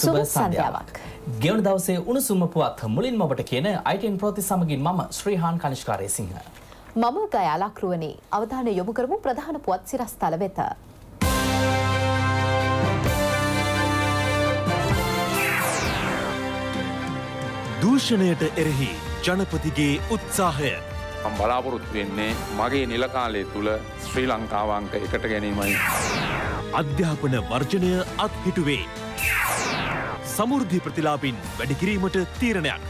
සුබ සන්ධ්‍යාවක්. ගෙවන දවසේ උණුසුම පුවත් මුලින්ම ඔබට කියන අයිටන් ප්‍රති සමගින් මම ශ්‍රීහාන් කනිෂ්කාරය සිංහ. මම ගයා ලක්රුවනි අවධානය යොමු කරමු ප්‍රධාන පුවත් සිරස්ථල වෙත. දූෂණයට එරෙහි ජනපතිගේ උත්සාහය අම් බලාපොරොත්තු වෙන්නේ මගේ නිලකාලය තුළ ශ්‍රී ලංකාවන්ට එකට ගැනීමයි. අධ්‍යාපන වර්ජනය අත්හිටුවේ. සමෘද්ධි ප්‍රතිලාපින් වැඩිකිරීමට තීරණයක්.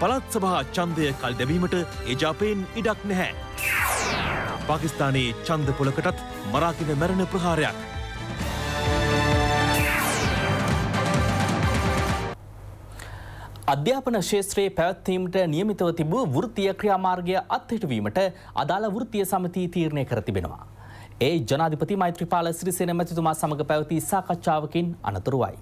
පළත් සභහා චන්දය කල් දැවීමට එජාපයෙන් ඉඩක් නැහැ. පාකිස්ථානයේ චන්ද පොලකටත් මරාකින මැරණ ප්‍රහාරයක්. අධ්‍යාපන ශේත්‍රයේ පැවැත්වීමට නියමිතව තිබූ වෘත්තිය ක්‍රියාමාර්ගය අත්හිටුවීමට අදාළ වෘත්තිය සමිතිය තීරණය කර තිබෙනවා. ඒ ජනාධිපති මෛත්‍රීපාල සිරිසේන මැතිතුමා සමඟ පැවති සාකච්ඡාවකින් අනතුරුවයි.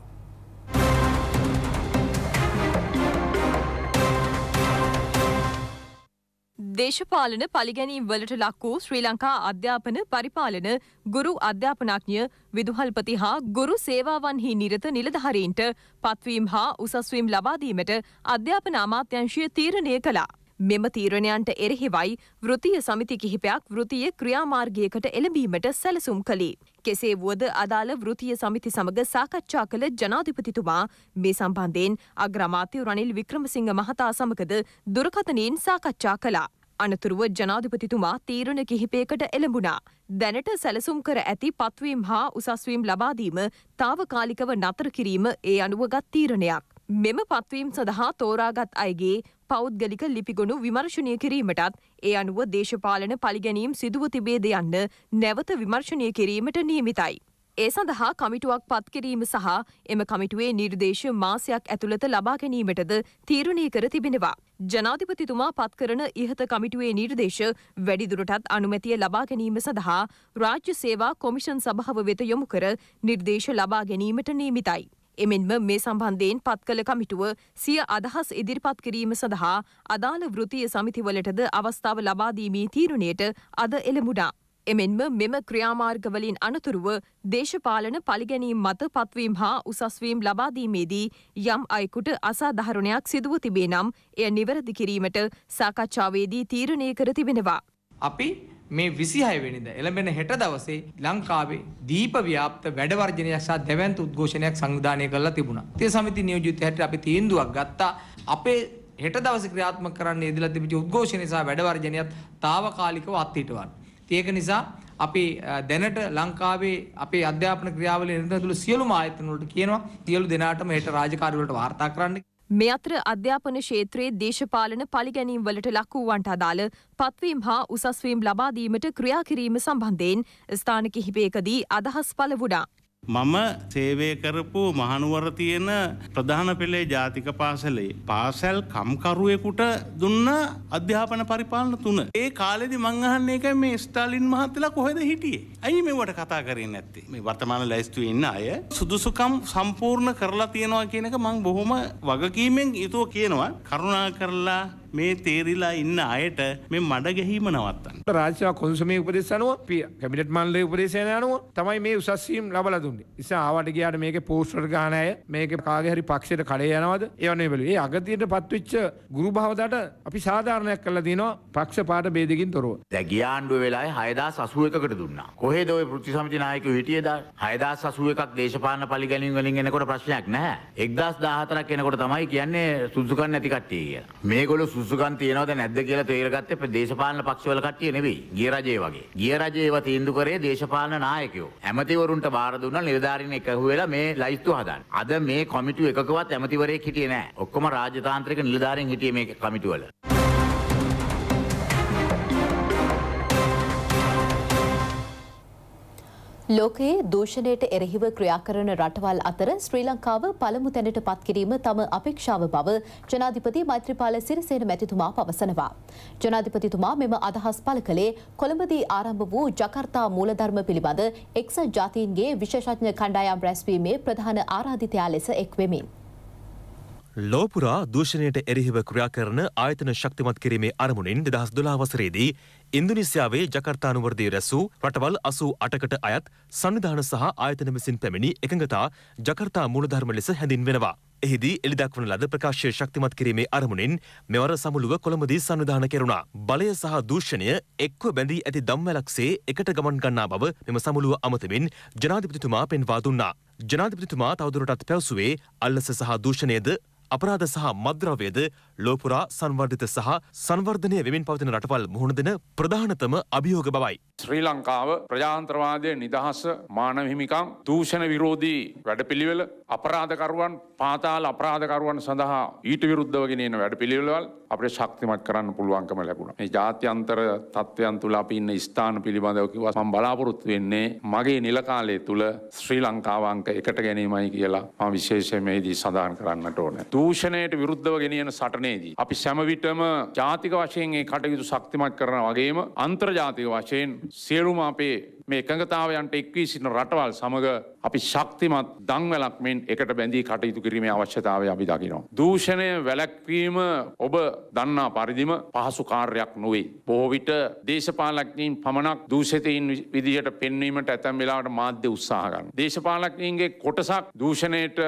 දේශපාලන පලිගැනීම් වලට ලක් වූ ශ්‍රී ලංකා අධ්‍යාපන පරිපාලන ගුරු අධ්‍යාපනඥය විදුහල්පති හා ගුරු සේවාවන්හි නිරත නිලධහරීන්ට පත්වීම් හා උසස්වීම් ලබාදීමට අධ්‍යාපන අමාත්‍යංශය තීරණය කළා. මෙම තීරණයන්ට එරෙහිවයි වෘතිය සමිති කිහිපයක් වෘතිය ක්‍රියාමාර්ගයකට එළඹීමට සැලසුම් කළේ. කෙසේ වුවද අදාළ වෘතිය සමිති සමඟ සාකච්ඡා කළ ජනාධිපතිතුමා මේ සම්බන්ධයෙන් අග්‍රමාත්‍ය රනිල් වික්‍රමසිංහ මහතා සමකද දුරකථනයෙන් සාකච්ඡා කළා. අනතුරුව ජනාධිපතිතුමා තීරණ කිහිපයකට එළඹුණා. දැනට සැලසුම් කර ඇති පත්වීම් හා උසස්වීම් ලබාදීම තාවකාලිකව නතර කිරීම ඒ අනුවගත් තීරණයක්. මෙම පත්වීම් සඳහා තෝරාගත් අයගේ පෞද්ගලික ලිපිගොුණු විමර්ශනය කිරීමටත් ඒ අනුව දේශපාලන පලිගැනීම් සිදුව තිබේද යන්න නැවත විමර්ශනය කිරීමට නියමිතයි. ඒ සඳහා කමිටුවක් පත්කිරීම සහ එම කමිටුවේ නිර්දේශ මාසයක් ඇතුළත ලබා ගැනීමටද තීරණය කර තිබෙනවා. ජනාධිපතිතුමා පත්කරන ඉහත කමිටුවේ නිර්දේශ වැඩිදුරටත් අනුමැතිය ලබා ගැනීම සඳහා රාජ්‍ය සේවා කොමිෂන් සභාව වෙත යොමු කර නිර්දේශ ලබා ගැනීමට නීමිතයි. එමෙන්ම මේ සම්බන්ධයෙන් පත්කළ කමිටුව සිය අදහස් ඉදිරිපත් කිරීම සඳහා අදාළ වෘතිය සමිතිවලටද අවස්ථාව ලබාදීමේ තීරුණයට අද එළමුඩා. එමෙන්ම මෙම ක්‍රියාමාර්ගවලින් අනතුරුව දේශපාලන පලිගැනීම් මත පත්වීම් හා උසස්වීම් ලබාදීමේදී යම් අයකුට අසාධහරණයක් සිදුව තිබේ නම් එය නිවැරදි කිරීමට සාකච්ඡාවේදී තීරණය කර තිබෙනවා. අපි මේ විසිහයවෙනිද එළඹෙන හෙට දවසේ ලංකාවේ දීප ව්‍යාප්ත වැඩවර්ජනයක් සහ දැවැන්ත උද්ඝෝෂණයක් සංවිධානය කරලා තිබුණා. තේ සමිති නියෝජිත හැටියට අපි තීන්දුවක් ගත්තා. අපේ හෙට දවසේ ක්‍රියාත්මක කරන්න ඉදලා තිබිච්ච උද්ඝෝෂණය සහ වැඩවර්ජනයත් తాවකාලිකව අත්හිටවන්න. ඒක නිසා අපි දැනට ලංකාවේ අපේ අධ්‍යාපන ක්‍රියාවලිය නිරතුරුව සියලුම ආයතන වලට කියනවා සියලු දෙනාටම හෙට රාජකාරි වලට වාර්තා කරන්න. මේ අතර අධ්‍යාපන ක්ෂේත්‍රයේ දේශපාලන පරිගැනීම් වලට ලක් වූවන්ට අදාළ පත්වීම් හා උසස් වීම් ලබා දීමට ක්‍රියා කිරීම සම්බන්ධයෙන් ස්ථාන කිහිපයකදී අදහස් පළ වුණා. මම සේවය කරපු මහනුවර තියෙන ප්‍රධාන පෙළේ ජාතික පාසලේ පාසල් කම්කරුවෙකුට දුන්න අධ්‍යාපන පරිපාලන තුන. ඒ කාලෙදි මං අහන්නේ එකයි මේ ස්ටාලින් මහත්තලා කොහෙද හිටියේ? ඇයි මේවට කතා කරන්නේ නැත්තේ? මේ වර්තමාන ලැයිස්තුවේ ඉන්න අය සුදුසුකම් සම්පූර්ණ කරලා තියනවා කියන එක මං බොහොම වගකීමෙන් යුතුව කියනවා. කරුණා කරලා මේ තේරිලා ඉන්න අයට මේ මඩ ගැහිම නවත්තන්න. රාජ්‍යවා කොන්සමේ උපදෙස් අනුව පිය කැබිනට් මණ්ඩලයේ උපදේශයන අනුව තමයි මේ උසස් වීම ලබලා දුන්නේ. ඉතින් ආවට ගියාට මේකේ පෝස්ටර් ගන්න අය මේකේ කාගේ හරි පක්ෂයට කඩේ යනවද? ඒව නෙවෙයි. ඒ අගතියට පත්වෙච්ච ගුරු භවදාට අපි සාධාරණයක් කරලා දිනවා පක්ෂ පාට ભેදකින් තොරව. දැන් ගිය ආණ්ඩුවේ වෙලාවේ 6801කට දුන්නා. කොහෙද ওই වෘත්ති සමිති නායකයෝ හිටියේද? 6801ක් දේශපාලන පරිගැනීම් වලින් එනකොට ප්‍රශ්නයක් නැහැ. 1014ක් එනකොට තමයි කියන්නේ සුදුසුකම් නැති කට්ටිය කියලා. මේගොල්ලෝ සුදුසුකම් තියෙනවද නැද්ද කියලා තේරගත්තේ දේශපාලන පක්ෂවල කට්ටිය නෙවෙයි. ගිය රජයේ වගේ. ගිය රජයේ ඒවා තීන්දුව කරේ දේශපාලන නායකයෝ. ඇමතිවරුන්ට බාර දුන්නා නිලධාරීන් එකහු වෙලා මේ ලයිස්තු හදන්න. අද මේ කමිටු එකකවත් ඇමතිවරයෙක් හිටියේ නැහැ. ඔක්කොම රාජතාන්ත්‍රික නිලධාරීන් හිටියේ මේ කමිටු වල. ලෝකයේ දූෂණයට එරෙහිව ක්‍රියා කරන රටවල් අතර ශ්‍රී ලංකාව පළමු තැනට පත් කිරීම තම අපේක්ෂාව බව ජනාධිපති මෛත්‍රීපාල සිරිසේන මැතිතුමා පවසනවා. ජනාධිපතිතුමා මෙම අදහස් පළ කළේ කොළඹදී ආරම්භ වූ ජකර්තා මූලධර්ම පිළිබඳ එක්සත් ජාතීන්ගේ විශේෂඥ කණ්ඩායම් රැස්වීමේ ප්‍රධාන ආරාධිතයා ලෙස එක්වෙමින්. ලෝපුරා දූෂණයට එරෙහිව ක්‍රියා කරන ආයතන ශක්තිමත් කිරීමේ අරමුණින් දෙදහස් දොලා වසරේදී ඉන්දුනිසියාවේ ජකර්තානුවරදී රැසූ රටවල් අසූ අටකට අයත් සංවිධාන සහ ආයතන විසින් පැමිණි එකඟතා ජකර්තා මූලධර්ම ලෙස හැඳින්වෙනවා. එහිදී එළිදක්වන ලද ප්‍රකාශය ශක්තිමත් කිරීමේ අරමුණින් මෙවර සමුළුව කොළඹදී සංවිධාන කෙරුණා. බලය සහ දූෂණය එක්ව බැඳී ඇති දම්වැලක්සේ එකට ගමන් ගන්නා බව මෙම සමුළුව අමතමින් ජනාධිපතිතුමා පෙන්වා දුන්නා. ජනාධිපතිතුමා තවදුරටත් පැවසුවේ අල්ලස සහ දූෂණයද අපරාධ සහ මද්‍රව්‍යද ලෝපුරා සංවර්ධිත සහ සංවර්ධනය වෙමින් පවතින රටවල් මුහුණ දෙන ප්‍රධානතම අභියෝග බවයි. ශ්‍රී ලංකාව ප්‍රජාන්ත්‍රවාදය නිදහස මානවහිමිකම් දූෂණ විරෝධී වැඩපිළිවෙල අපරාධකරුවන් පාතාල අපරාධකරුවන් සඳහා ඊට විරුද්ධවගෙනන වැඩපිළිවෙලවල් අපට ශක්තිමත් කරන්න පුළුවන්කම ලැබුණ. මේ ජාත්‍යන්තර තත්ත්වයන් තුළ අපි ඉන්න ස්ථාන පිළිබඳව කිව්වා මම බලාපොරොත්තු වෙන්නේ මගේ නිල කාලය තුළ ශ්‍රී ලංකාව අංක එකට ගැනීමයි කියලා මම විශේෂයෙන් මේදී සඳහන් කරන්නට ඕනේ. දූෂණයට විරුද්ධව ගෙනියන සටනේදී අපි සෑම විටම ජාතික වශයෙන් ඒ කටයුතු ශක්තිමත් කරන වගේම අන්තර්ජාතික වශයෙන් සියලුම අපේ මේ එකඟතාවයන්ට එක්වී සිටින රටවල් සමග අපි ශක්තිමත් දංවලක් මෙන් එකට බැඳී කටයුතු කිරීමේ අවශ්‍යතාවය අපි දකිනවා. දූෂණය වැළැක්වීම ඔබ දන්නා පරිදිම පහසු කාර්යක් නොවේ. බොහෝ විට දේශපාලඥයින් පමණක් දූෂිතයින් විදිහට පෙන්වීමට ඇතැම් වෙලාවට මාධ්‍ය උත්සාහ කරනවා. දේශපාලඥයින්ගේ කොටසක් දූෂණයට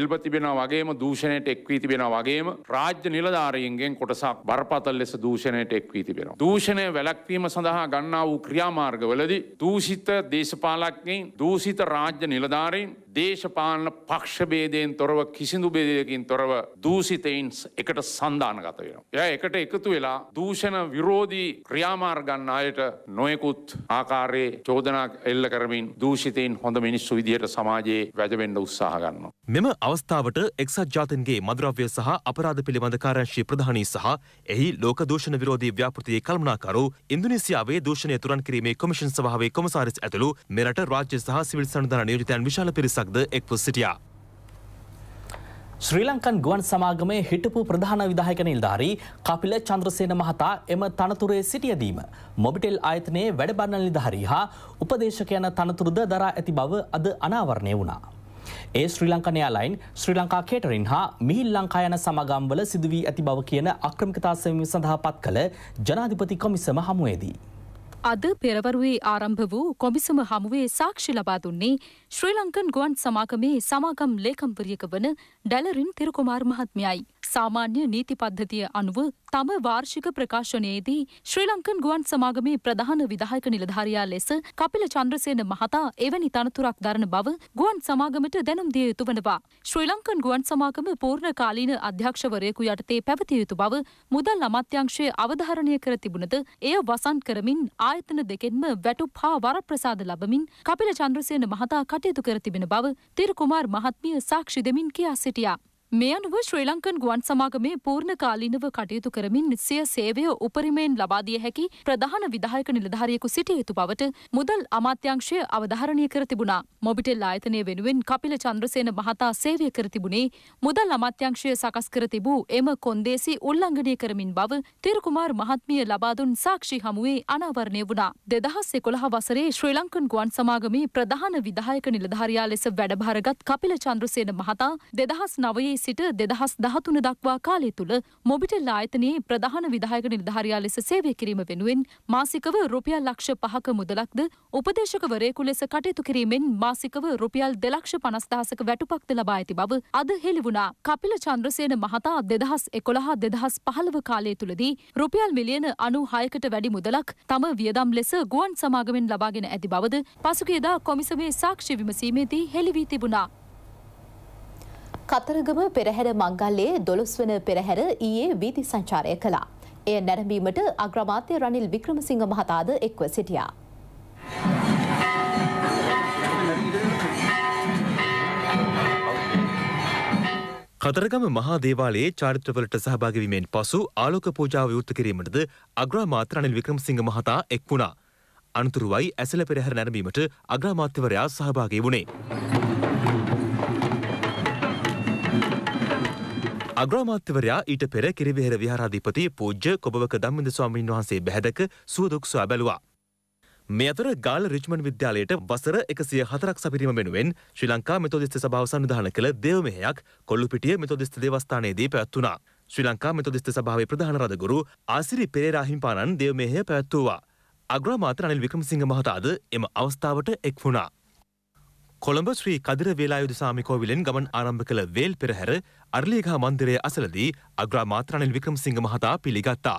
එල්බ තිබෙනවා වගේම දූෂණයට එක් වී තිබෙනවා වගේම රාජ්‍ය නිලධාරීන්ගෙන් කොටසක් බරපතල ලෙස දූෂණයට එක් වී තිබෙනවා. දූෂණය වැළැක්වීම සඳහා ගන්නා වූ ක්‍රියාමාර්ගවලදී දූෂිත දේශපාලඥයින් දූෂිත රාජ්‍ය නිල Bardari දේශපාලන පක්ෂබේදයෙන් තොරව කිසිදු බේදයකින් තොරව දූසිතයින්ස් එකට සන්ධානගත වෙන. එය එකට එකතු වෙලා දූෂණ විරෝධී ක්‍රියාමාර්ගන්න අයට නොයකුත් ආකාරයේ චෝදනා එල්ල කරමින් දූෂිතයින් හොඳ මිනිස්සු විදිහට සමාජයේ වැජවෙන්න උත්සාහ ගන්නවා. මෙම අවස්ථාවට එක්සත් ජාතන්ගේ මද්‍රව්‍ය සහ අපරාධ පිළිබඳ කාරංශී ප්‍රධානී සහ එහි ලෝක දූෂණ විරෝධී ව්‍යාපෘතියේ කල්මනාකරු ඉන්දුනීසියාවේ දූෂණය තුරන් කිරීමේ කොමිෂන් සභාවේ කොමසාරිස් ඇතුළු මෙරට රාජ්‍ය සහ සිවිල් සඳධාන නියෝජිතයන් විශාල පිරිසක් වතාවක්ද එක්ව සිටියා. ශ්‍රී ලංකන් ගුවන් සමාගමේ හිටපු ප්‍රධාන විදායක නිල්ධාරී කපිල චන්ද්‍රසේන මහතා එම තනතුරේ සිටියදීම. මොබිටෙල් ආයතනයේ වැඩබන්න නිධාරී හා උපදේශක යන තනතුරුද දරා ඇති බව අද අනාවරණය වුණා. ඒ ශ්‍රී ලංකනයාලයින් ශ්‍රී ලංකා කේටරින් හා මිහිල් ලංකා යන සමගම්වල සිදුවී ඇති බව කියන අක්‍රමිකතා සැමීම සඳහා පත් කළ ජනාධිපති කොමිසම හමුවේදී. අද පෙරවරුවේ ආරම්භ වූ කොමිසම හමුවේ සාක්ෂි ලබා දුන්නේ ශ්‍රී ලංකන් ගුවන් සමාගමේ සමාගම් ලේකම්වරියක වන ඩැලරින් තිරුකුමාර් මහත්මයයි. සාමාන්‍ය නීති පද්ධතිය අනුව තම වාර්ෂික ප්‍රකාශනයේදී ශ්‍රී ලංකන් ගුවන් සමාගමේ ප්‍රධාන විධායක නිලධාරියා ලෙස කපිල චන්ද්‍රසේන මහතා එවැනි තනතුරක් දරන බව ගුවන් සමාගමට දැනුම් දිය යුතු වනවා. ශ්‍රී ලංකන් ගුවන් සමාගම පූර්ණ කාලීන අධ්‍යක්ෂවරයෙකු යටතේ පැවතිය යුතු බව මුදල් අමාත්‍යංශයේ අවධාරණය කර තිබුණද එය වසන් කරමින් ආයතන දෙකෙන්ම වැටුප් හා වරප්‍රසාද ලබමින් කපිල චන්ද්‍රසේන මහතා කටයුතු කර තිබෙන බව තිර කුමාර් මහත්මිය සාක්ෂි දෙමින් කියා සිටියා. මේ අනුව ශ්‍රී ලංකන් ගුවන් සමාගමේ පූර්ණ කාලීනව කටයුතු කරමින් සිය සේවය උපරිමයෙන් ලබාදිය හැකි ප්‍රධාන විදායක නිලධාරියෙකු සිටිය යුතු බවට මුදල් අමාත්‍යංශය අවධාරණය කර තිබුණා. මොබිටෙල් ආයතනය වෙනුවෙන් කපිල චන්ද්‍රසේන මහතා සේවය කර තිබුණේ මුදල් අමාත්‍යංශය සකස් කර තිබූ එම කොන්දේසි උල්ලංඝනය කරමින් බව තිරකුමාර් මහත්මිය ලබාදුන් සාක්ෂි හමුවේ අනාවරණය වුණා. දෙදහස් එකොළහ වසරේ ශ්‍රී ලංකන් ගුවන් සමාගමේ ප්‍රධාන විදායක නිලධාරයා ලෙස වැඩභාරගත් කපිල චන්ද්‍රසේන මහතා දෙදහස් නවයේ සිට දෙදහස් දහතුන දක්වා කාලය තුළ මොබිටෙල් ආයතනයේ ප්‍රධාන විදායක නිර්ධාරයා ලෙස සේවය කිරීම වෙනුවෙන් මාසිකව රුපියල් ලක්ෂ පහක මුදලක්ද උපදේශකවරයෙකු ලෙස කටයුතු කිරීමෙන් මාසිකව රුපියල් දෙලක්ෂ පනස්දහසක වැටුපක්ද ලබා ඇති බව අද හෙළිවුණා. කපිල චන්ද්‍රසේන මහතා දෙදහස් එකොළහා දෙදහස් පහළව කාලය තුළදී රුපියල් මිලියන අනු හයකට වැඩි මුදලක් තම වියදම් ලෙස ගුවන් සමාගමෙන් ලබාගෙන ඇති බවද පසුගේදා කොමිසමේ සාක්ෂි විමසීමේදී හෙළිවී තිබුණා. කතරගම පෙරහැර මංගල්ලේ දොළොස්වන පෙරහැර ඊයේ වීදි සංචාරය කළා. එය නැරඹීමට අග්‍රමාත්‍ය රනිල් වික්‍රමසිංහ මහතාද එක්ව සිටියා. කතරගම මහා දේවාලයේ චාරිත්‍රවලට සහභාගිවීමෙන් පසු ආලෝක පූජාව විවෘත කිරීමටද අග්‍රාමාත්‍ය රනිල් වික්‍රමසිංහ මහතා එක් වුණා. අනතුරුවයි ඇසළ පෙරහැර නැරඹීමට අග්‍රාමාත්‍යවරයා සහභාගී වුණේ. අග්‍රාමාත්‍යවරයා ඊට පෙර කිරිවෙහෙර විහාරාධිපති පූජ්‍ය කොබවක ධම්මින්ද ස්වාමීන් වහන්සේ බැහැදක සුවදුක් සොයා බැලුවා. මේ අතර ගාල රිච්මන්ඩ් විද්‍යාලයට වසර එකසිය හතරක් සපිරීම වෙනුවෙන් ශ්‍රී ලංකා මෙතොදිස්ත සභාව සංවිධාන කළ දේවමෙහයක් කොල්ලුපිටිය මෙතොදිස්ත දේවස්ථානයේදී පැවැත්වුණා. ශ්‍රී ලංකා මෙතොදිස්ත සභාවේ ප්‍රධාන රදගුරු ආසිරි පෙරේරා හිම්පාණන් දේවමෙහය පැවැත්වුවා. අග්‍රාමාත්‍ය අනිල් වික්‍රමසිංහ මහතාද එම අවස්ථාවට එක් වුණා. කොළඹ ශ්‍රී කදිර වේලායුධ සාමිකෝවිලෙන් ගමන් ආරම්භ කළ වේල් පෙරහැර අරලියගහ මන්දිරය අසලදී අග්‍රාමාත්‍ය රනිල් වික්‍රමසිංහ මහතා පිළිගත්තා.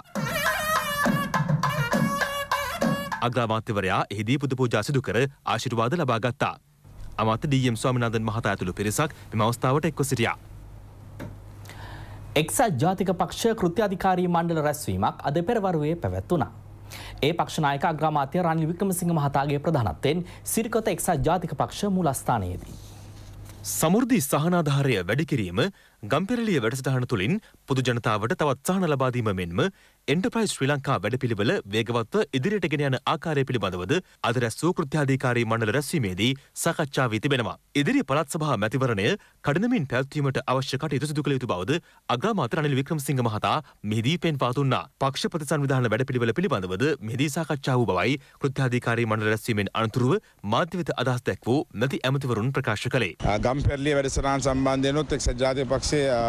අග්‍රාමාත්‍යවරයා එහිදී පුද පූජා සිදු කර ආශිර්වාද ලබා ගත්තා. අමාත්‍ය ඩී.එම්. ස්වාමිනාథන් මහතා ඇතුළු පිරිසක් මෙම අවස්ථාවට එක්ව සිටියා. එක්සත් ජාතික පක්ෂ කෘත්‍යාධිකාරී මණ්ඩල රැස්වීමක් අද පෙරවරුවේ පැවැත්වුණා. ඒ පක්ෂනායක අග්‍රාමාත්‍ය රනිල් වික්‍රමසිංහ මහතාගේ ප්‍රධානත්වයෙන් සිරිකොත එක්සත් ජාතික පක්ෂ මූලස්ථානයේදී. සමෘද්ධි සහනාධාරය වැඩිකිරීම ගම්පෙරලිය වැඩසටහන තුළින් පොදු ජනතාවට තවත් සහන ලබාදීම මෙන්ම එන්ටප්‍රයිස් ශ්‍රී ලංකා වැඩපිළිවෙල වේගවත්ව ඉදිරියට ගෙන යන ආකාරය පිළිබඳවද අද රැස්වූ කෘත්‍යාධිකාරී මණ්ඩල රැස්වීමේදී සාකච්ඡා වී තිබෙනවා. ඉදිරි පළාත් සභා මැතිවරණය කඩනමින් පැවැත්වීමට අවශ්‍ය කටයුතු සිදු කළ යුතු බවද අග්‍රාමාත්‍ය රනිල් වික්‍රමසිංහ මහතා මෙහිදී පෙන්වා දුන්නා. පක්ෂ ප්‍රතිසංවිධාන වැඩපිළිවෙල පිළිබඳවද මෙහිදී සාකච්ඡා වූ බවයි කෘත්‍යාධිකාරී මණ්ඩල රැස්වීමෙන් අනතුරුව මාධ්‍ය වෙත අදහස් දැක් වූ මැති ඇමතිවරුන් ප්‍රකාශ කළේ. ගම්පෙරළිය වැඩසටහන් සම්බන්ධයෙන් උත් එක්සත් ජාතික පක්ෂයේ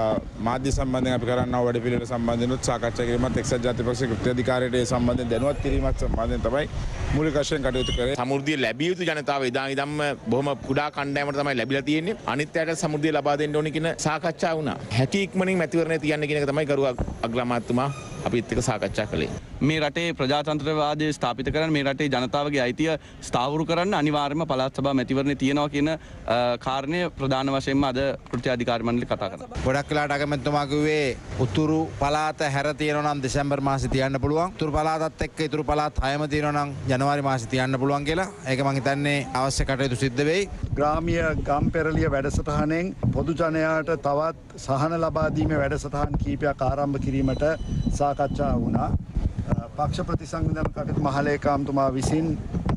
මාධ්‍ය සම්බන්ධයෙන් අපි කරන්න වැඩ පිළිට සම්බන්ධනුත් සාකච්ඡ කිරීමත් එක්සත් ජාතිපක්ෂ කෘත්‍යධිකාරයට සම්බන්ධයෙන් දැනුවත් කිරීමත් සම්බන්ධයෙන් තමයි මුලික වශයෙන් කටයුතු කරේ. සමෘද්ධිය ලැබිය යුතු ජනතාව එදා ඉඳන්ම බොහොම කුඩා කණ්ඩායමකට තමයි ලැබිලා තියෙන්නේ. අනිත් අයට සමෘද්ධිය ලබා දෙන්න ඕනේ කියන සාකච්ඡා වුණා. හැකි ඉක්මනින් මැතිවරණය තියන්න කියන එක තමයි කරුවා අග්‍රාමාත්‍යතුමා අපිත් එක සාකච්ඡා කළේ. මේ රටේ ප්‍රජාතන්ත්‍රවාදය ස්ථාපිත කරන මේ රටේ ජනතාවගේ අයිතිය ස්ථාවරු කරන්න අනිවාර්යම පළාත් සභා මැතිවරණ තියෙනවා කියන කාරණය ප්‍රධාන වශයෙන්ම අද කෘත්‍යාධිකාරී මණ්ඩලය කතා කරනවා. ගොඩක් වෙලාට අගමැතිතුමා කිව්වේ උතුරු පළාත හැර තියෙනවා නම් දෙසැම්බර් මාසේ තියන්න පුළුවන්. උතුරු පළාතත් එක්ක ඉතුරු පළාත් හයම තියෙනවා නම් ජනවාරි මාසේ තියන්න පුළුවන් කියලා. ඒක මං හිතන්නේ අවශ්‍ය කටයුතු සිද්ධ වෙයි. ග්‍රාමීය ගම්පෙරළිය වැඩසටහනෙන් පොදු ජනයාට තවත් සහන ලබා දීමේ වැඩසටහන් කීපයක් ආරම්භ කිරීමට සා සාකච්ඡා වුණා. පක්ෂ ප්‍රතිසංවිධාන කටයුතු මහලේකම්තුමා විසින්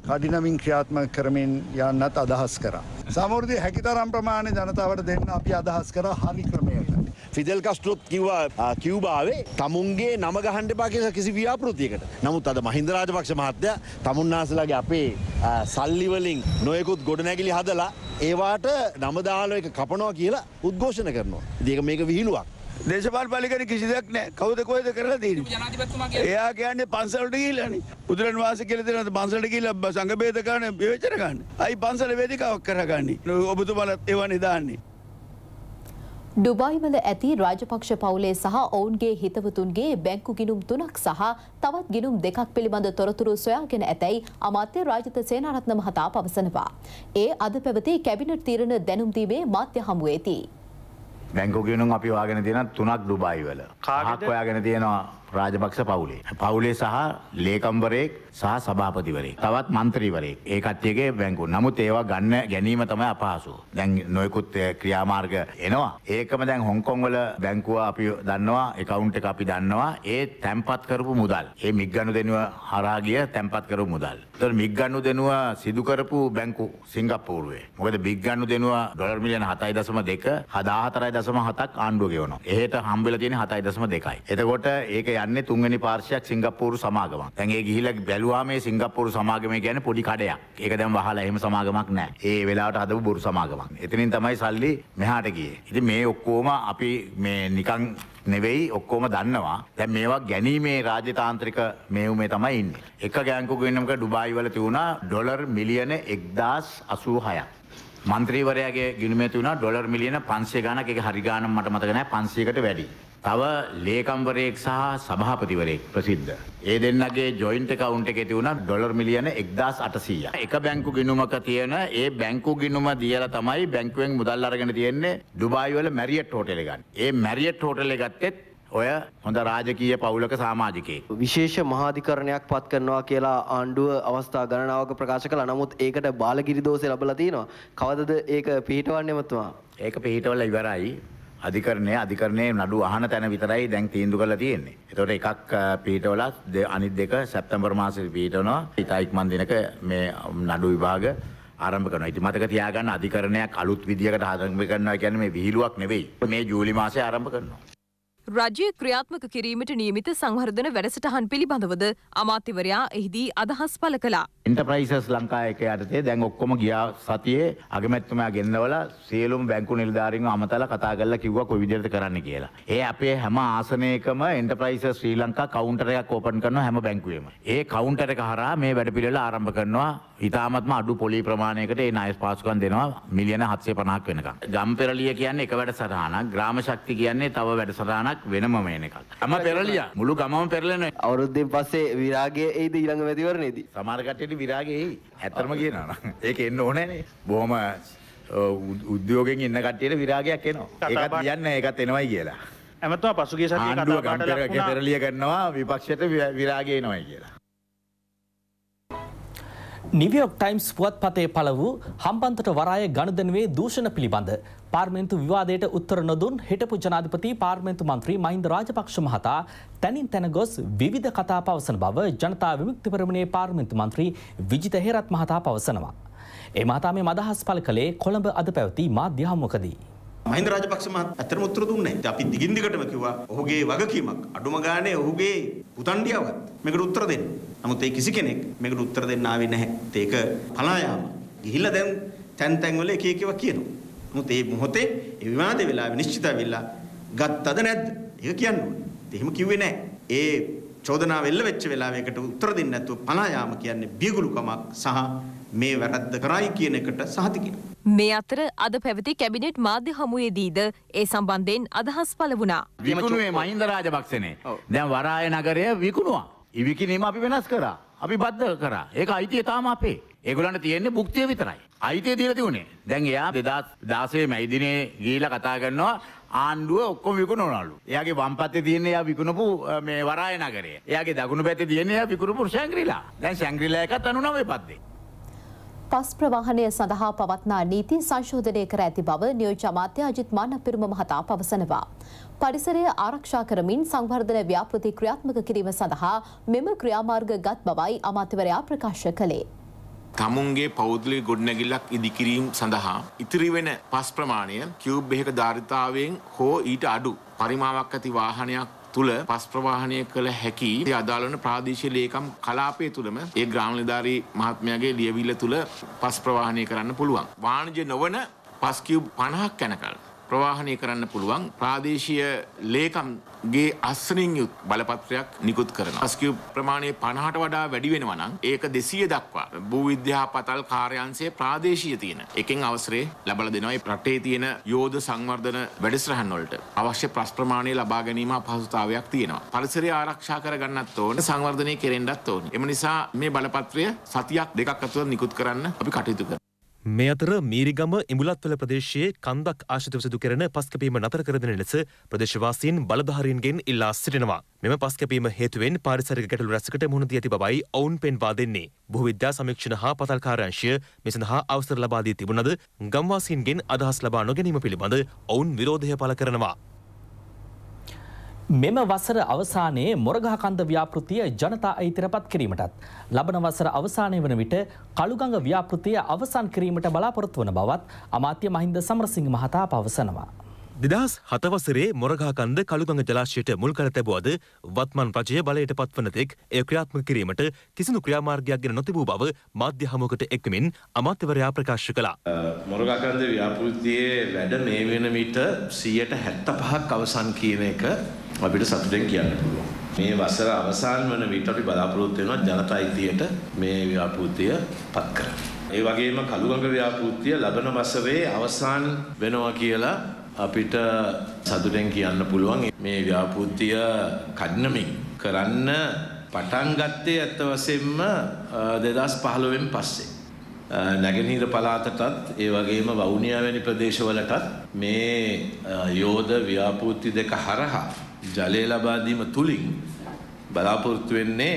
කඩිනමින් ක්‍රියාත්මක කරමින් යන්නත් අදහස් කරා. සමෘද්ධි හැකිතරම් ප්‍රමාණය ජනතාවට දෙන්න අපි අදහස් කරා හරි ක්‍රමයකට. ෆිදල් කස්ට්‍රොත් කිව්වා කිව්බාවේ තමුන්ගේ නම ගහන්ඩ පා කියස කිසි ව්‍යාපෘතියකට නමුත් අද මහින්දරාජපක්ෂ මහත්තය තමුන්නාසලාගේ අපේ සල්ලිවලින් නොයකුත් ගොඩනැගිලි හදලා ඒවාට නමදාලෝ එක කපනවා කියලා උද්ඝෝෂණ කරනවා. දෙක මේක විහිළුවක්. දේශපාල පලිකන කිසි දෙයක් නෑ කවද කොයිද කරලා දීන. එයා කියන්නේ පන්සලට ගිහිල්ලානේ. බුදුරන් වහන්සේ කියලා දෙනවා පන්සලට ගිහිල්ලා සංඝ බේද ගන්න විවේචන ගන්න. අයි පන්සල වේදිකාවක් කරගන්නේ. ඔබතුමාලත් ඒවා නෙදාන්නේ. ඩුබයිවල ඇති රාජපක්ෂ පවුලේ සහ ඔවුන්ගේ හිතවතුන්ගේ බැංකු ගිනුම් තුනක් සහ තවත් ගිනුම් දෙකක් පිළිබඳ තොරතුරු සොයාගෙන ඇතැයි අමාත්‍ය රාජිත සේනාරත්න මහතා පවසනවා. ඒ අද පැවති කැබිනට් තීරණ දැනුම්දීමේ මාත්‍ය හමුවේදී. බැංකෝකනම් අපි වාගෙන තියෙන තුනක් ඩුබයි වල කාහක් ඔයාගෙන තියෙනවා රාජපක්ෂ පවුලේ. පවුලේ සහ ලේකම්වරයෙක් සහ සභාපතිවරයෙක්. තවත් മന്ത്രിවරයෙක්. ඒ කට්ටියගේ බැංකු. නමුත් ඒවා ගන්න ගැනීම තමයි අපහසු. දැන් නොයෙකුත් ක්‍රියාමාර්ග එනවා. ඒකම දැන් හොංකොං වල බැංකුව අපි දන්නවා account එක අපි දන්නවා. ඒ තැම්පත් කරපු මුදල්. ඒ මිග්ගනුදෙනුව හරහා ගිය තැම්පත් කරපු මුදල්. ඒතර මිග්ගනුදෙනුව සිදු කරපු බැංකු සිංගප්පූරුවේ. මොකද මිග්ගනුදෙනුව ඩොලර් මිලියන 7.2 14.7ක් ආණ්ඩුව ගෙවනවා. එහෙට හම්බෙලා තියෙන්නේ 7.2යි. එතකොට ඒක යන්නේ තුන්වෙනි පාර්ශ්වයක් සිංගප්පූරු සමාගමක්. දැන් ඒ ගිහිල්ලා බැලුවා මේ සිංගප්පූරු සමාගමේ කියන්නේ පොඩි කඩයක්. ඒක දැන් වහලා එහෙම සමාගමක් නැහැ. ඒ වෙලාවට හදපු බොරු සමාගමක්. එතනින් තමයි සල්ලි මෙහාට ගියේ. ඉතින් මේ ඔක්කොම අපි මේ නිකන් නෙවෙයි ඔක්කොම දන්නවා. දැන් මේවා ගැනීමේ රාජතාන්ත්‍රික මෙහෙයුමේ තමයි ඉන්නේ. එක ගෑන්කුක වෙනමක ඩුබායි වල තියුණා ඩොලර් මිලියන 1086ක්. මන්ත්‍රීවරයාගේ ගිණුමේ තියුණා ඩොලර් මිලියන 500 ගණක් ඒක හරි ගාණක් මට මතක නැහැ 500කට වැඩි. තව ලේකම්වරයෙක් සහ සභාපතිවරයෙක් ප්‍රසිද්ධ. ඒ දෙන්නගේ ජොයින්ට කවුන්ට එක ඇති වුණා ඩොලර් මිලියන 1800. එක බැංකු ගිණුමක තියෙන ඒ බැංකු ගිණුම දීලා තමයි බැංකුවෙන් මුදල් අරගෙන තියෙන්නේ ඩුබායි වල මැරියට් හෝටල් එකක්. ඒ මැරියට් හෝටල් එක ගත්තෙත් ඔය හොඳ රාජකීය පවුලක සාමාජිකයේ. විශේෂ මහාධිකරණයක් පත් කරනවා කියලා ආණ්ඩුව අවස්ථා ගණනාවක ප්‍රකාශ කළා. නමුත් ඒකට බාලගිරි දෝෂය ලැබලා තිනවා. කවදද ඒක පිළිටවන්නේ මතුමා? ඒක පිළිටවලා ඉවරයි. අධිකරණය අධිකරණය නඩු අහන තැන විතරයි දැන් තීන්දු කරලා තියෙන්නේ. එතකොට එකක් පිටවලා අනිත් දෙක සැප්තැම්බර් මාසෙ පිටවනවා. ඉතා ඉක්මන් දිනක මේ නඩු විභාග ආරම්භ කරනවා. ඉතින් මතක තියාගන්න අධිකරණයක් අලුත් විදියකට ආරම්භ කරනවා කියන්නේ මේ විහිළුවක් නෙවෙයි. මේ ජූලි මාසේ ආරම්භ කරනවා. රජය ක්‍රියාත්මක කිරීමට නියමිත සංවර්ධන වැඩසටහන් පිළිබඳවද අමාත්‍යවරයා එහිදී අදහස් පළ කළා. ඉන්ටර්ප්‍රයිසස් ලංකා එක යටතේ දැන් ඔක්කොම ගියා සතියේ අගමැතිතුමා ගෙන්නවලා සියලුම බැංකු නිලධාරීන්ව අමතලා කතා කරලා කිව්වා කොයි විදිහට කරන්න කියලා. ඒ අපේ හැම ආසනයකම එන්ටර්ප්‍රයිසස් ශ්‍රී ලංකා කවුන්ටරයක් ඕපන් කරනවා හැම බැංකුවෙම. ඒ කවුන්ටර එක හරහා මේ වැඩපිළිවෙල ආරම්භ කරනවා ඉතාමත්ම අඩු පොලි ප්‍රමාණයකට ඒ නයිස් පාසුකම් දෙනවා මිලියන 750ක් වෙනකම්. ගම්පෙරළිය කියන්නේ එක වැඩසටහනක්, ග්‍රාම ශක්තිය කියන්නේ තව වැඩසටහනක් වෙනම මේන එකක්. අම පෙරළිය මුළු ගමම පෙරළෙනවා. අවුරුද්දෙන් පස්සේ විරාගයේ එයිද ඊළඟ මැතිවරණයේදී? සමහර කට්ටියට විරාගයේ එයි. ඇත්තම කියනවා නම්. ඒක එන්න ඕනේ නේ. බොහොම උද්‍යෝගෙන් ඉන්න කට්ටියට විරාගයක් එනවා. ඒකත් කියන්නේ ඒකත් එනවයි කියලා. ඇමතුමා පසුගිය සතියේ කතා පාඩලක් වුණා. පෙරළිය කරනවා විපක්ෂයට විරාගය එනවයි කියලා. නිවියෝක් ටයිම්ස් පුවත්පතේ පළ වූ හම්බන්තොට වරාය ගණදනුවේ දූෂණ පිළිබඳ පාර්මේන්තු විවාදයට උත්තර නොදුන් හිටපු ජනාධිපති පාර්මේන්තු මන්ත්‍රී මහින්ද රාජපක්ෂ මහතා තැනින් තැන ගොස් විවිධ කතා පවසන බව ජනතා විමුක්ති පෙරමුණේ පාර්මේන්තු මන්ත්‍රී විජිත හේරත් මහතා පවසනවා. ඒ මහතා මේ මදහස් පළ කළේ කොළඹ අද පැවති මාධ්‍ය හමුවකදී. මහින්ද රාජපක්ෂ මහත් ඇත්තටම උත්තර දුන්නේ නැහැ. අපි දිගින් දිගටම කිව්වා ඔහුගේ වගකීමක් අඩුම ගානේ ඔහුගේ උතණ්ඩියාවත් මේකට උත්තර දෙන්න. නමුත් ඒ කිසි කෙනෙක් මේකට උත්තර දෙන්න ආවේ නැහැ. ඒක පලා යාම. ගිහිල්ලා දැන් තැන් තැන් වල එක එක ඒවා කියනවා. නමුත් මේ මොහොතේ ඒ විවාද වෙලාවේ නිශ්චිත වෙලා ගත්තද නැද්ද? ඒක කියන්න ඕනේ. එහෙම කිව්වේ නැහැ. ඒ චෝදනාව එල්ල වෙච්ච වෙලාවයකට උත්තර දෙන්නේ නැතුව පලා යාම කියන්නේ බියගුලුකමක් සහ මේ වැරද්ද කරයි කියන එකට සහති කියනවා. මේ අතර අද පැවති කැබිනට් මාධ්‍ය හමුවේදීද ඒ සම්බන්ධයෙන් අදහස් පළ වුණා. විකුණුවේ මහින්ද රාජපක්ෂනේ. දැන් වරාය නගරය විකුණුවා. ඉවිකිනීම අපි වෙනස් කරා. අපි බද්ධ කරා. ඒක අයිතිය තාම අපේ. ඒගොල්ලන්ට තියෙන්නේ භුක්තිය විතරයි. අයිතිය දීලා තිබුණේ. දැන් එයා 2016 මැයි දිනේ ගිහිලා කතා කරනවා ආණ්ඩුව ඔක්කොම විකුණනවලු. එයාගේ වම් පැත්තේ තියෙන එයා විකුණපු මේ වරාය නගරය. එයාගේ දකුණු පැත්තේ තියෙන එයා විකුණපු ශැංග්‍රීලා. දැන් ශැංග්‍රීලා එකත් 99 පද්දේ. පස් ප්‍රවාහනය සඳහා පවත්නා නීති සංශෝධනය කර ඇති බව නියෝජ්‍ය අමාත්‍ය අජිත් මානපිරුම මහතා පවසනවා. පරිසරය ආරක්ෂා කරමින් සංවර්ධන ව්‍යාපෘති ක්‍රියාත්මක කිරීම සඳහා මෙම ක්‍රියාමාර්ග ගත් බවයි අමාත්‍යවරයා ප්‍රකාශ කළේ. තමුන්ගේ පෞද්ලි ගොඩනැගිල්ලක් ඉදිකිරීම් සඳහා ඉතිරි වෙන පස් ප්‍රමාණය කියව් බෙහක ධාරිතාවයෙන් හෝ ඊට අඩු පරිමාවක් ඇති වාහනයක් තුළ පස් ප්‍රවාහනය කළ හැකි අදාළන ප්‍රාදේශය ලේකම් කලාපය තුළම ඒ ග්‍රාම නිධාරී මහත්මයාගේ ලියවිල්ල තුළ පස් ප්‍රවාහනය කරන්න පුළුවන්. වාණජ නොවන පස්කිව් පණහක් කැනකල්. ප්‍රවාහනය කරන්න පුළුවන් ප්‍රාදේශීය ලේකම්ගේ අස්සනින් යුත් බලපත්‍රයක් නිකුත් කරන. අස්කිය ප්‍රමාණය පණහට වඩා වැඩි වෙනවා නම් ඒක දෙසිය දක්වා භූවිද්‍යා පතල් කාර්යන්සේ ප්‍රාදේශීය තියෙන එකෙන් අවසරේ ලබල දෙනවා රටේ තියෙන යෝධ සංවර්ධන වැඩසටහන් වලට අවශ්‍ය ප්‍රස් ප්‍රමාණය ලබා ගැනීම අපහසුතාවයක් තියෙනවා. පරිසරය ආරක්ෂා කරගන්නත් ඕන සංවර්ධනය කෙරෙන්නත් ඕන. එම නිසා මේ බලපත්‍රය සතියක් දෙකක් අතුර නිකුත් කරන්න අපි කටයුතු කරනවා. මේ අතර මීරිගම ඉඹුලත්වල ප්‍රදේශයේ කන්දක් ආශ්‍රිතව සිදු කෙරෙන පස්කැපීම නතර කර දෙන ලෙස ප්‍රදේශවාසීන් බලධාරීන්ගෙන් ඉල්ලා සිටිනවා. මෙම පස්කැපීම හේතුවෙන් පාරිසරික ගැටලු රැසකට මුහුණ දී ඇති බවයි ඔවුන් පෙන්වා දෙන්නේ. භූවිද්‍යා සමීක්ෂණ හා පතල්කාරංශය මේ සඳහා අවසර ලබා දී තිබුණද ගම්වාසීන්ගෙන් අදහස් ලබා නොගැනීම පිළිබඳ ඔවුන් විරෝධය පළ කරනවා. මෙම වසර අවසානයේ මොරගහකන්ද ව්‍යාපෘතිය ජනතා අයිතිරපත් කිරීමටත් ලබන වසර අවසානය වන විට කළුගඟ ව්‍යාපෘතිය අවසන් කිරීමට බලාපොරොත්තු වන බවත් අමාත්‍ය මහින්ද සමරසිංහ මහතා පවසනවා. දෙදහස් හතවසරේ මොරගහකන්ද කළුගඟ ජලාශයට මුල් කර තැබුවද වත්මන් රජය බලයට පත්වනතෙක් එය ක්‍රියාත්ම කිරීමට කිසිදු ක්‍රියාමාර්ගයක් ගෙන නොතිබූ බව මාධ්‍ය හමුවකට එක්කමින් අමාත්‍යවරයා ප්‍රකාශ කළා. මොරගහකන්ද ව්‍යාපෘතියේ වැඩ මේ වෙන විට සියයට හැත්ත පහක් අවසන් කියන එක අපිට සතුටෙන් කියන්න පුළුවන්. මේ වසර අවසන් වන විට අපි බලාපොරොත්තු වෙනවා ජනතා ඉදියට මේ ව්‍යාපෘතිය පත් කරන්න. ඒ වගේම කළුගඟ ව්‍යාපෘතිය ලබන වසරේ අවසන් වෙනවා කියලා අපිට සතුටෙන් කියන්න පුළුවන්. මේ ව්‍යාපෘතිය කඩනමින් කරන්න පටන් ගත්තේ ඇත්ත වශයෙන්ම 2015 පස්සේ. නැගෙනහිර පළාතටත් ඒ වගේම වවුනියා වැනි ප්‍රදේශවලටත් මේ යෝධ ව්‍යාපෘති දෙක හරහා ජලය ලබා දීම තුලින් බලාපොරොත්තු වෙන්නේ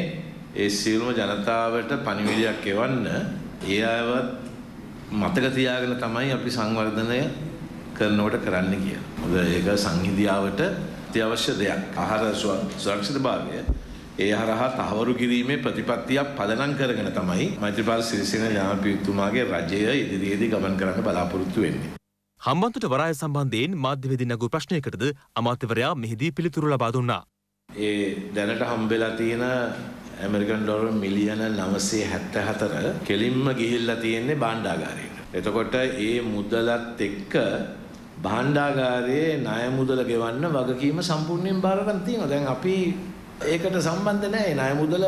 ඒ සියලුම ජනතාවට පණිවිඩයක් එවන්න ඒ අයවත් මතක තියාගෙන තමයි අපි සංවර්ධනය කරනවට කරන්න කියලා. මොකද ඒක සංහිඳියාවට අත්‍යවශ්‍ය දෙයක්. ආහාර සුරක්ෂිතභාවය ඒ හරහා තහවුරු කිරීමේ ප්‍රතිපත්තියක් පදනම් කරගෙන තමයි මෛත්‍රීපාල සිරිසේන ජනාධිපතිතුමාගේ රජය ඉදිරියේදී ගමන් කරන්න බලාපොරොත්තු වෙන්නේ. හම්බන්තොට වරාය සම්බන්ධයෙන් මාධ්‍යවේදීන් අගු ප්‍රශ්නයකටද අමාත්‍යවරයා මෙහිදී පිළිතුරු ලබා දුන්නා. ඒ දැනට හම්බෙලා තියෙන ඇමරිකන් ඩොලර් මිලියන 974 කෙලින්ම ගිහිල්ලා තියෙන්නේ භාණ්ඩාගාරයට. එතකොට ඒ මුදලත් එක්ක භාණ්ඩාගාරයේ ණය මුදල ගෙවන්න වගකීම සම්පූර්ණයෙන් බාරගන්න තියෙනවා. දැන් අපි ඒකට සම්බන්ධ නැහැ. ණය මුදල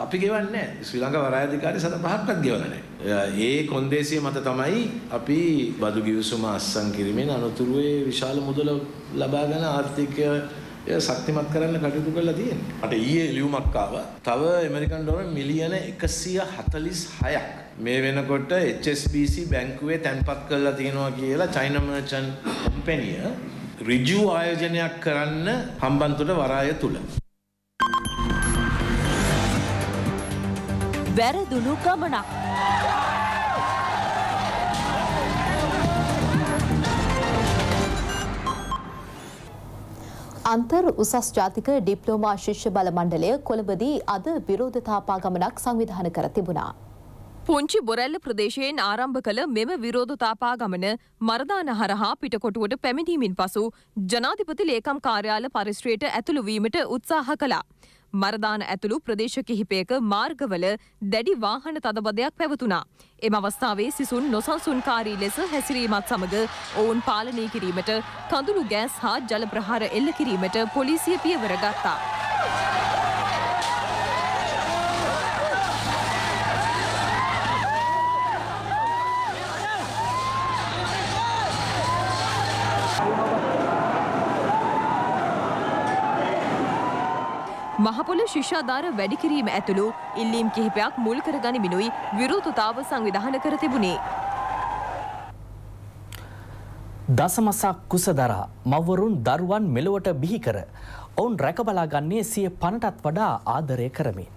අපි ගෙවන්නේ නැහැ. ශ්‍රී ලංකා වරායධිකාරී සත පහක්වත් ගෙවලා නැහැ. ඒ කොන්දේසිය මත තමයි අපි බදු ගිවිසුම අස්සම් කිරීමෙන් අනතුරුවේ විශාල මුදල ලබාගෙන ආර්ථිකය එය ශක්තිමත් කරන්න කටයුතු කරලා තියෙනවා. මට ඊයේ ලියුමක් ආවා. තව ඇමරිකන් ඩොලර් මිලියන 146ක් මේ වෙනකොට HSBC බැංකුවේ තැන්පත් කරලා තියෙනවා කියලා චයිනා මර්චන්ට් කම්පැනිය ඍජු ආයෝජනයක් කරන්න හම්බන්තොට වරාය තුල වැරදුණු ගමනක්. අන්තර් උසස් ජාතික ඩිප්ලෝමා ශිෂ්‍ය බල මණ්ඩලය කොළඹදී අද විරෝධතාපා ගමනක් සංවිධාන කර තිබුණා. පුංචි බොරැල්ල ප්‍රදේශයෙන් ආරම්භ කළ මෙම විරෝධතාපා ගමන මරදාන හරහා පිටකොටුවට පැමිණීමෙන් පසු ජනාධිපති ලේකම් කාර්යාල පරිශ්‍රයට ඇතුළුවීමට උත්සාහ කළා. මරදාන ඇතුළු ප්‍රදේශ කිහිපයක මාර්ගවල දැඩි වාහන තදබදයක් පැවතුනා. එම අවස්ථාවේ සිසුන් නොසන්සුන්කාරී ලෙස හැසිරීමත් සමග ඔවුන් පාලනය කිරීමට කඳුළු ගෑස් හා ජල ප්‍රහාර එල්ල කිරීමට පොලිසිය පියවර ගත්තා. මහපොළ ශිෂාධාර වැඩිකිරීම ඇතුළු ඉල්ලීම් කිහිපයක් මුල් කරගනිමිනුයි විරෝධතාව සංවිධාන කර තිබුණේ. දසමසක් කුසදරා මව්වරුන් දරුවන් මෙලොවට බිහි කර ඔවුන් රැකබලාගන්නේ සිය පණටත් වඩා ආදරය කරමින්.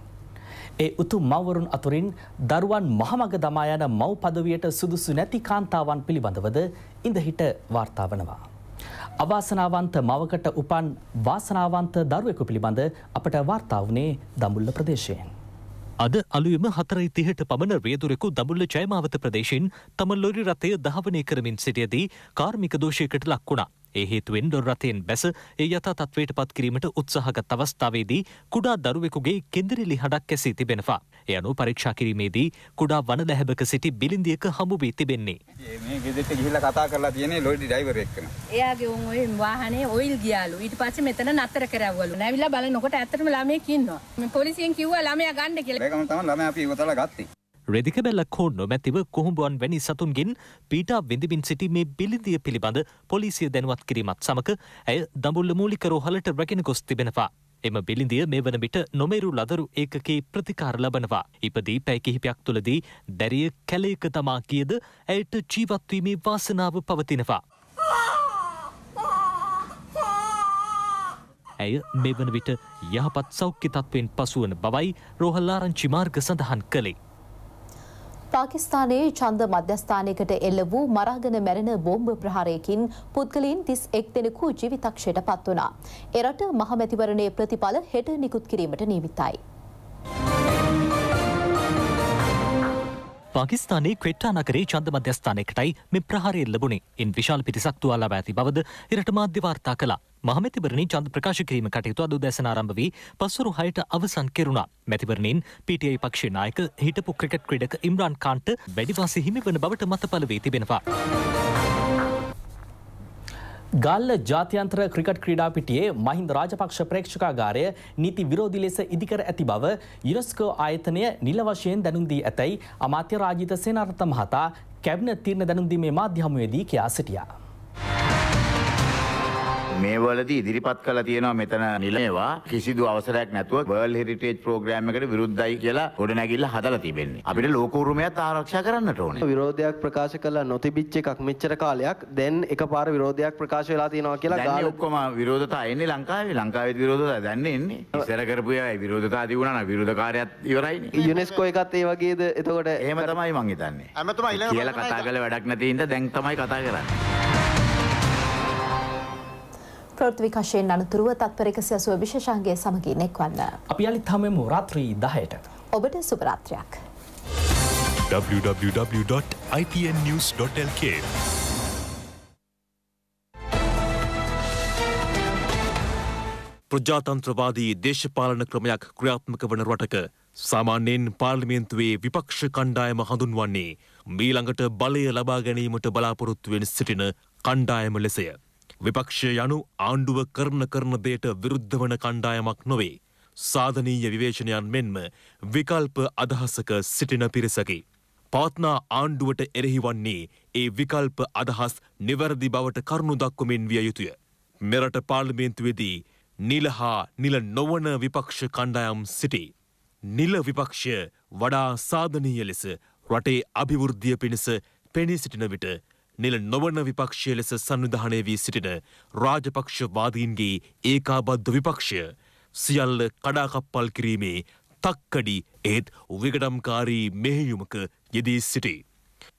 ඒ උතුම් මව්වරුන් අතුරින් දරුවන් මහමග දමා යන මව් පදවියට සුදුසු නැති කාන්තාවන් පිළිබඳවද ඉඳහිට වාර්තා වනවා. අවාසනාවන්ත මවකට උපන් වාසනාවන්ත දරුවෙකු පිළිබඳ අපට වාර්තා වුණේ දමුල්ල ප්‍රදේශයෙන්. අද අලුයම හතරයි තිහට පමණ රියදුරෙකු දමුල්ල ජයමාවත ප්‍රදේශයෙන් තම ලොරි රථය ධාවනය කරමින් සිටියදී කාර්මික දෝෂයකට ලක් වුණා. ඒ හේතුවෙන් ඩොල් රථයෙන් බැස ඒ යථා තත්වයට පත් කිරීමට උත්සාහගත් අවස්ථාවේදී කුඩා දරුවෙකුගේ කෙඳිරිලි හඩක් ඇසී තිබෙනවා. එය අනුව පරීක්ෂා කිරීමේදී කුඩා වන දැහැබක සිටි බිලිඳියක හමු වී තිබෙන්නේ. මේ ගෙදෙට ගිහිල්ලා කතා කරලා තියෙන්නේ ලොරි ඩ්‍රයිවර් එක්කන. එයාගේ උන් ওই වාහනේ ඔයිල් ගියාලු. ඊට පස්සේ මෙතන නතර කරවවලු. නැවිලා බලනකොට ඇත්තටම ළමයෙක් ඉන්නවා. මම පොලිසියෙන් කිව්වා ළමයා ගන්න කියලා. ඒකම තමයි ළමයා අපි ඉවතලා ගත්තේ. රෙදිකබැල්ලක් හෝ නොමැතිව කොහොඹුවන් වැනි සතුන්ගින් පීටා විඳමින් සිටි මේ බිලිඳිය පිළිබඳ පොලිසිය දැනුවත් කිරීමත් සමක ඇය දඹුල්ල මූලිකරෝහලට රැගෙන ගොස් තිබෙනවා. එම බිලිඳිය මේ වන විට නොමේරු ලදරු ඒකකේ ප්‍රතිකාර ලබනවා. ඉපදී පැය කිහිපයක් තුළදී දැරිය කැලයක තමා කියද ඇයට ජීවත්වීමේ වාසනාව පවතිනවා. ඇය මෙවන විට යහපත් සෞඛ්‍ය තත්ත්වයෙන් පසුවන බවයි රෝහල්ලාරංචි මාර්ග සඳහන් කළේ. පාකිස්ථානයේ චන්ද මධ්‍යස්ථානයකට එල්ල වූ මරාගෙන මැරෙන බෝම්බ ප්‍රහාරයකින් පුද්ගලයන් 31 දෙනෙකු ජීවිතක්ෂයට පත් වුණා. එරට මහමැතිවරණයේ ප්‍රතිඵල හෙට නිකුත් කිරීමට නියමිතයි. පාකිස්ානයේ ක්‍රෙට්ටා නකරේ චන්ද මධ්‍යස්ථානයකටයි මෙ ප්‍රහාරය ලැබුණේ එන් විශාල් පිරිසක් තුවාලා ඇති බවද එරට මාධ්‍යවාර්තා කලා මහමැතිවරණින් චන්ද ප්‍රකාශ කිරීම කටයුතු අද උදැසන ආරම්භ වී පස්වරු හයට අවසන් කෙරුණා. මැතිවරණින් PTI පක්ෂේ නායක හිටපු ක්‍රිකට් ක්‍රීඩක ඉම්රාන් කාන්ට වැඩිවාසි හිමි වන බවට මත පළ වී තිබෙනවා. ගල්ල ජාත්‍යන්තර ක්‍රිකට් ක්‍රීඩා පිටියේ මහින්ද රාජපක්ෂ ප්‍රේක්ෂකාගාරය නීති විරෝධී ලෙස ඉදිකර ඇති බව යුනෙස්කෝ ආයතනය නිල වශයෙන් දැනුම් දී ඇතැයි අමාත්‍ය රාජිත සේනාරත්න මහතා කැබිනට් තීරණ දැනුම් දීමේ මාධ්‍ය හමුවේදී කියා සිටියා. මේ වලදී ඉදිරිපත් කළ තියෙනවා මෙතන නිලේවා කිසිදු අවසරයක් නැතුව වර්ල් හෙරිටේජ් ප්‍රෝග්‍රෑම් එකට විරුද්ධයි කියලා ගොඩනැගිල්ල හදලා තිබෙන්නේ. අපිට ලෝක උරුමයත් ආරක්ෂා කරන්නට ඕනේ. විරෝධයක් ප්‍රකාශ කළා නොතිබිච්ච එකක් මෙච්චර කාලයක් දැන් එකපාර විරෝධයක් ප්‍රකාශ වෙලා තියෙනවා කියලා ගාන ඔක්කොම විරෝධතා එන්නේ ලංකාවේ ලංකාවේ විරෝධතා දැන් එන්නේ. ඉස්සර කරපු අය විරෝධතා තිබුණා නම් විරෝධකාරයත් ඉවරයිනේ. යුනෙස්කෝ එකත් ඒ වගේද එතකොට එහෙම තමයි මං හිතන්නේ. කියලා කතා කළ වැඩක් නැති හින්දා දැන් තමයි කතා කරන්නේ. ප්‍රෘති විකාශයෙන් අනතුරුව තත්පරක සැසුව විශෂන්ගේ සමගී නෙක්වන්න. අපි අලි තමමු රාත්‍රී දහයට. ඔබට සුපරාත්‍රයක්. www.ipnnews.lk ප්‍රජාතන්ත්‍රවාදී දේශපාලන ක්‍රමයක් ක්‍රියාත්මක වන රටක සාමාන්‍යයෙන් පාර්ලිමේන්තුවේ විපක්ෂ කණ්ඩායම හඳුන්වන්නේ මීළඟට බලය ලබා ගැනීමට බලාපොරොත්තුවෙන් සිටින කණ්ඩායම ලෙසය. විපක්ෂය යනු ආණ්ඩුව කරන කරන දේට විරුද්ධ වන කණ්ඩායමක් නොවේ. සාධනීය විවේශනයන් මෙන්ම විකල්ප අදහසක සිටින පිරිසකි. පවත්නා ආණ්ඩුවට එරෙහි වන්නේ ඒ විකල්ප අදහස් නිවැරදි බවට කරුණු දක්වමින් විය යුතුය. මෙරට පාර්ලිමේන්තුවේදී නිල හා නිල නොවන විපක්ෂ කණ්ඩායම් සිටි. නිල විපක්ෂය වඩා සාධනීය ලෙස රටේ අභිවෘද්ධිය පිණිස පෙනී සිටින විට නිල නොවන විපක්ෂය ලෙස සංවිධානය වී සිටින රාජපක්ෂවාදීන්ගේ ඒකාබද්ධ විපක්ෂය සියල්ල කඩාකප්පල් කිරීමේ තක්කඩි ඒත් විගඩම්කාරී මෙහෙයුමක යෙදී සිටි.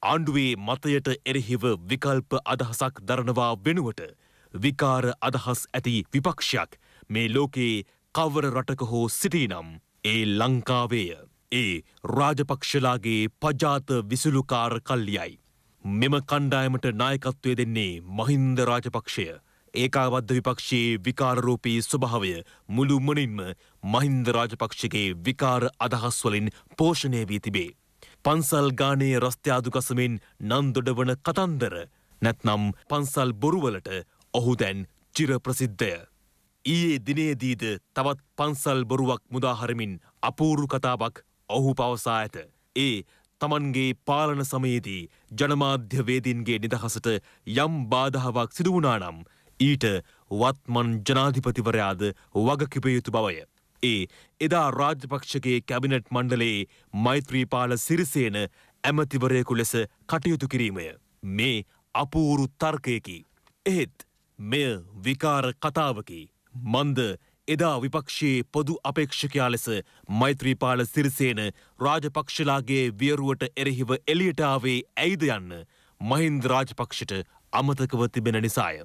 ආණ්ඩුවේ මතයට එරෙහිව විකල්ප අදහසක් දරනවා වෙනුවට විකාර අදහස් ඇති විපක්ෂයක් මේ ලෝකයේ කවර රටක හෝ සිටිනම් ඒ ලංකාවේය. ඒ රාජපක්ෂලාගේ පජාත විසුළුකාර කල්ලියයි. මෙම කණ්ඩායමට නායකත්වය දෙන්නේ මහින්ද රාජපක්ෂය. ඒකාබද්ධ විපක්ෂයේ විකාරරූපී ස්වභාවය මුළු මනින්ම මහින්ද රාජපක්ෂගේ විකාර අදහස්වලින් පෝෂණය වී තිබේ. පන්සල් ගානයේ රස්ත්‍යාදුකසමෙන් නන්දොඩවන කතන්දර නැත්නම් පන්සල් බොරුවලට ඔහු දැන් චිරප්‍රසිද්ධය. ඊයේ දිනේදීද තවත් පන්සල් බොරුවක් මුදාහරමින් අපූරු කතාවක් ඔහු පවසා ඇත. ඒ තමන්ගේ පාලන සමයේදී ජනමාධ්‍යවේදීන්ගේ නිදහසට යම් බාධාවක් සිදුවුණානම් ඊට වත්මන් ජනාධිපතිවරයාද වගකිපයුතු බවය. ඒ එදා රාජපක්ෂගේ කැබිනට් මණ්ඩලයේ මෛත්‍රීපාල සිරිසේන ඇමතිවරයෙකු ලෙස කටයුතු කිරීමය. මේ අපූරු තර්කයකි. එහෙත් මෙය විකාර කතාවකි. මන්ද එදා විපක්ෂයේ පොදු අපේක්ෂකයා ලෙස මෛත්‍රීපාල සිරිසේන රාජපක්ෂලාගේ වියරුවට එරෙහිව එලියට ආවේ ඇයිද යන්න මහින්ද රාජපක්ෂට අමතකව තිබෙන නිසාය.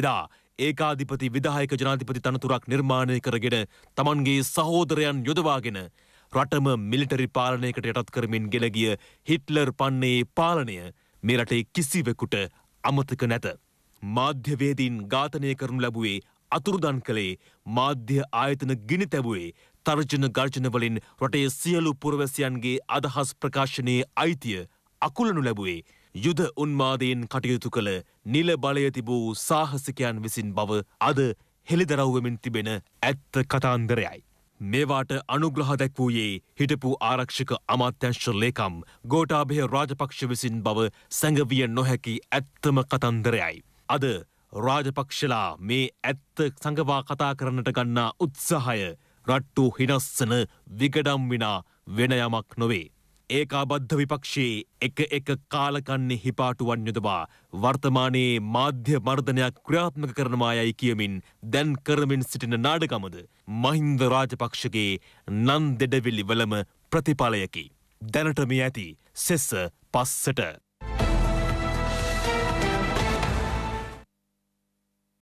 එදා ඒකාධිපති විදායක ජනාධිපති තනතුරක් නිර්මාණය කරගෙන තමන්ගේ සහෝදරයන් යොදවාගෙන රටම මිලිටරි පාලනයකට යටත් කරමින් ගෙන ගිය හිට්ලර් පන්නේ පාලනය මේ රටේ කිසිවෙකුට අමතක නැත. මාධ්‍යවේදීන් ඝාතනය කරනු ලැබුවේ අතුරුදන් කළේ මාධ්‍ය ආයතන ගිනි තැබුවේ තර්ජන ගර්ජනවලින් රටේ සියලු පුරවැසියන්ගේ අදහස් ප්‍රකාශනයේ අයිතිය අකුලනු ලැබුවේ යුද උන්මාදයෙන් කටයුතු කළ නිල බලය තිබූ සාහසිකයන් විසින් බව අද හෙළිදරව්වමින් තිබෙන ඇත්ත කතාන්දරයයි. මේවාට අනුග්‍රහ දැක්වූයේ හිටපු ආරක්ෂක අමාත්‍යංශ ලේකම් ගෝටාභය රාජපක්ෂ විසින් බව සැඟවිය නොහැකි ඇත්තම කතන්දරයයි. අද රාජපක්ෂලා මේ ඇත්ත සඟවා කතා කරන්නට ගන්නා උත්සාහය රට්ටු හිනස්සන විගඩම් විනා වෙන යමක් නොවේ. ඒකාබද්ධ විපක්ෂයේ එක එක කාලකන්නේ හිපාටුවන් යුදවා වර්තමානයේ මාධ්‍ය මර්ධනයක් ක්‍රියාත්මක කරනවා යයි කියමින් දැන් කරමින් සිටින නාඩගමද මහින්ද රාජපක්ෂගේ නන් දෙඩවිලි වලම ප්‍රතිඵලයකි. දැනට මේ ඇති සෙස්ස පස්සට.